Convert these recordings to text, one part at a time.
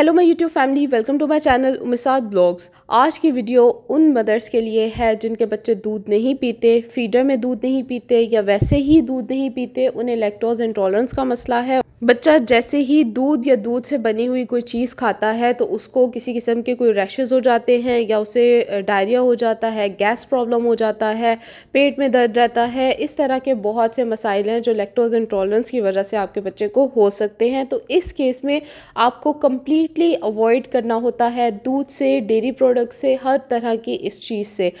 hello my YouTube family welcome to my channel उमिसाद vlogs आज की वीडियो उन मदर्स के लिए है जिनके बच्चे दूध नहीं पीते फीडर में दूध नहीं पीते या वैसे ही दूध नहीं पीते उन्हें लैक्टोज इंटॉलरेंस का मसला है बच्चा जैसे ही दूध या दूध से बनी हुई कोई चीज़ खाता है तो उसको किसी किस्म के कोई रैशेज़ हो जाते हैं या उसे डायरिया हो जाता है गैस प्रॉब्लम हो जाता है पेट में दर्द रहता है इस तरह के बहुत से मसाइल हैं जो लेक्टोज इंटॉलरेंस की वजह से आपके बच्चे को हो सकते हैं तो इस केस में आपको कम्प्लीटली अवॉइड करना होता है दूध से डेयरी प्रोडक्ट से हर तरह की इस चीज़ से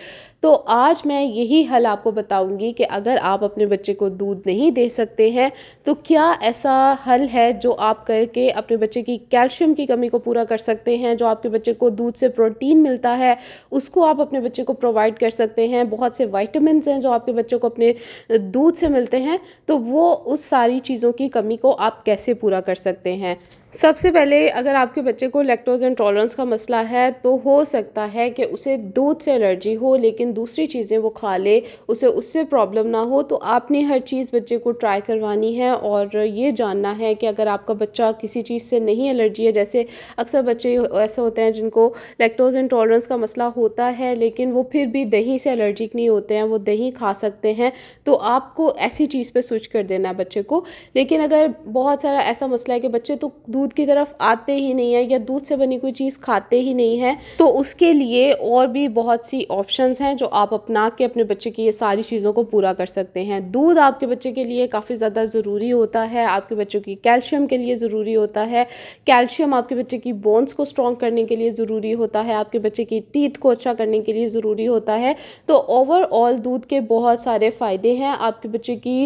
तो आज मैं यही हल आपको बताऊंगी कि अगर आप अपने बच्चे को दूध नहीं दे सकते हैं तो क्या ऐसा हल है जो आप करके अपने बच्चे की कैल्शियम की कमी को पूरा कर सकते हैं जो आपके बच्चे को दूध से प्रोटीन मिलता है उसको आप अपने बच्चे को प्रोवाइड कर सकते हैं बहुत से वाइटमिन हैं जो आपके बच्चों को अपने दूध से मिलते हैं तो वो उस सारी चीज़ों की कमी को आप कैसे पूरा कर सकते हैं सबसे पहले अगर आपके बच्चे को लैक्टोज इंटॉलरेंस का मसला है तो हो सकता है कि उसे दूध से एलर्जी हो लेकिन दूसरी चीज़ें वो खा ले उसे उससे प्रॉब्लम ना हो तो आपने हर चीज़ बच्चे को ट्राई करवानी है और ये जानना है कि अगर आपका बच्चा किसी चीज़ से नहीं एलर्जी है जैसे अक्सर बच्चे ऐसे होते हैं जिनको एंड इंटॉलरेंस का मसला होता है लेकिन वो फिर भी दही से एलर्जिक नहीं होते हैं वो दही खा सकते हैं तो आपको ऐसी चीज़ पर स्विच कर देना है बच्चे को लेकिन अगर बहुत सारा ऐसा मसला है कि बच्चे तो दूध की तरफ आते ही नहीं है या दूध से बनी कोई चीज़ खाते ही नहीं है तो उसके लिए और भी बहुत सी ऑप्शंस हैं जो आप अपना के अपने बच्चे की ये सारी चीज़ों को पूरा कर सकते हैं दूध आपके बच्चे के लिए काफ़ी ज़्यादा ज़रूरी होता है आपके बच्चों की कैल्शियम के लिए ज़रूरी होता है कैल्शियम आपके बच्चे की बोन्स को स्ट्रॉन्ग करने के लिए ज़रूरी होता है आपके बच्चे की टीथ को अच्छा करने के लिए ज़रूरी होता है तो ओवरऑल दूध के बहुत सारे फ़ायदे हैं आपके बच्चे की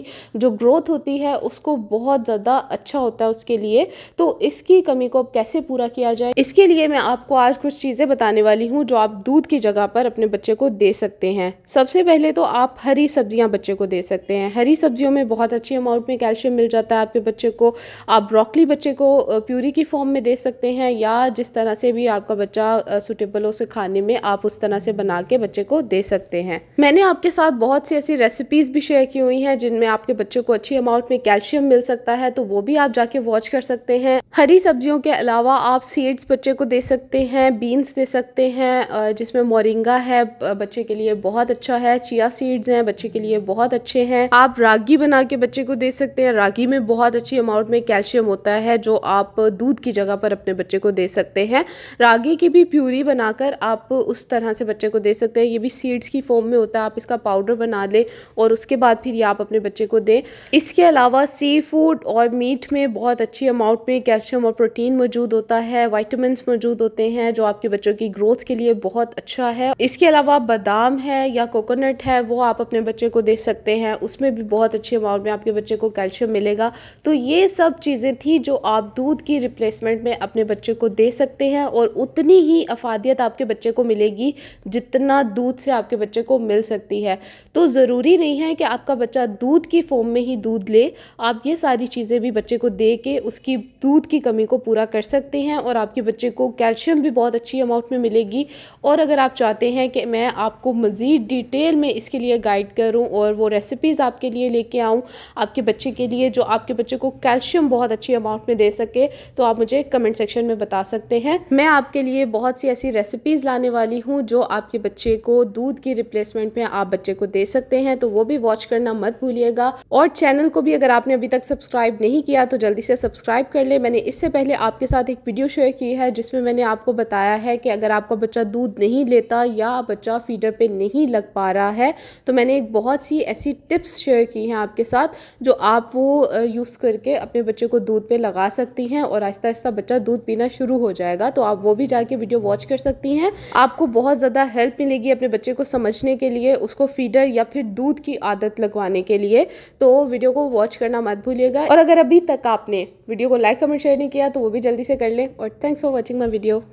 जो ग्रोथ होती है उसको बहुत ज़्यादा अच्छा होता है उसके लिए तो इसकी कमी को कैसे पूरा किया जाए इसके लिए मैं आपको आज कुछ चीज़ें बताने वाली हूँ जो आप दूध की जगह पर अपने बच्चे को दे सकते हैं सबसे पहले तो आप हरी सब्जियाँ बच्चे को दे सकते हैं हरी सब्जियों में बहुत अच्छी अमाउंट में कैल्शियम मिल जाता है आपके बच्चे को आप ब्रोकली बच्चे को प्यूरी की फॉर्म में दे सकते हैं या जिस तरह से भी आपका बच्चा सुटेबल हो उसे खाने में आप उस तरह से बना के बच्चे को दे सकते हैं मैंने आपके साथ बहुत सी ऐसी रेसिपीज़ भी शेयर की हुई हैं जिनमें आपके बच्चे को अच्छी अमाउंट में कैल्शियम मिल सकता है तो वो भी आप जाके वॉच कर सकते हैं हरी सब्जियों के अलावा आप सीड्स बच्चे को दे सकते हैं बीन्स दे सकते हैं जिसमें मोरिंगा है बच्चे के लिए बहुत अच्छा है चिया सीड्स हैं बच्चे के लिए बहुत अच्छे हैं आप रागी बना के बच्चे को दे सकते हैं रागी में बहुत अच्छी अमाउंट में कैल्शियम होता है जो आप दूध की जगह पर अपने बच्चे को दे सकते हैं रागी की भी प्यूरी बनाकर आप उस तरह से बच्चे को दे सकते हैं ये भी सीड्स की फॉर्म में होता है आप इसका पाउडर बना लें और उसके बाद फिर ये आप अपने बच्चे को दें इसके अलावा सी फूड और मीट में बहुत अच्छी अमाउंट में कैल्शियम कैल्शियम और प्रोटीन मौजूद होता है वाइटमिन मौजूद होते हैं जो आपके बच्चों की ग्रोथ के लिए बहुत अच्छा है इसके अलावा बादाम है या कोकोनट है वो आप अपने बच्चे को दे सकते हैं उसमें भी बहुत अच्छे अमाउंट में आपके बच्चे को कैल्शियम मिलेगा तो ये सब चीज़ें थी जो आप दूध की रिप्लेसमेंट में अपने बच्चे को दे सकते हैं और उतनी ही अफादियत आपके बच्चे को मिलेगी जितना दूध से आपके बच्चे को मिल सकती है तो ज़रूरी नहीं है कि आपका बच्चा दूध की फॉर्म में ही दूध ले आप ये सारी चीज़ें भी बच्चे को दे के उसकी दूध की कमी को पूरा कर सकते हैं और आपके बच्चे को कैल्शियम भी बहुत अच्छी अमाउंट में मिलेगी और अगर आप चाहते हैं कि मैं आपको मज़ीद डिटेल में इसके लिए गाइड करूँ और वो रेसिपीज़ आपके लिए लेके आऊँ आपके बच्चे के लिए जो आपके बच्चे को कैल्शियम बहुत अच्छी अमाउंट में दे सके तो आप मुझे कमेंट सेक्शन में बता सकते हैं मैं आपके लिए बहुत सी ऐसी रेसिपीज़ लाने वाली हूँ जो आपके बच्चे को दूध की रिप्लेसमेंट में आप बच्चे को दे सकते हैं तो वो भी वॉच करना मत भूलिएगा और चैनल को भी अगर आपने अभी तक सब्सक्राइब नहीं किया तो जल्दी से सब्सक्राइब कर ले मैंने इससे पहले आपके साथ एक वीडियो शेयर की है जिसमें मैंने आपको बताया है कि अगर आपका बच्चा दूध नहीं लेता या बच्चा फीडर पे नहीं लग पा रहा है तो मैंने एक बहुत सी ऐसी टिप्स शेयर की हैं आपके साथ जो आप वो यूज़ करके अपने बच्चे को दूध पे लगा सकती हैं और आहिस्ता आहिस्ता बच्चा दूध पीना शुरू हो जाएगा तो आप वो भी जाके वीडियो वॉच कर सकती हैं आपको बहुत ज़्यादा हेल्प मिलेगी अपने बच्चे को समझने के लिए उसको फीडर या फिर दूध की आदत लगवाने के लिए तो वीडियो को वॉच करना मत भूलिएगा और अगर अभी तक आपने वीडियो को लाइक कमेंट शेयर नहीं किया तो वो भी जल्दी से कर लें और thanks for watching my video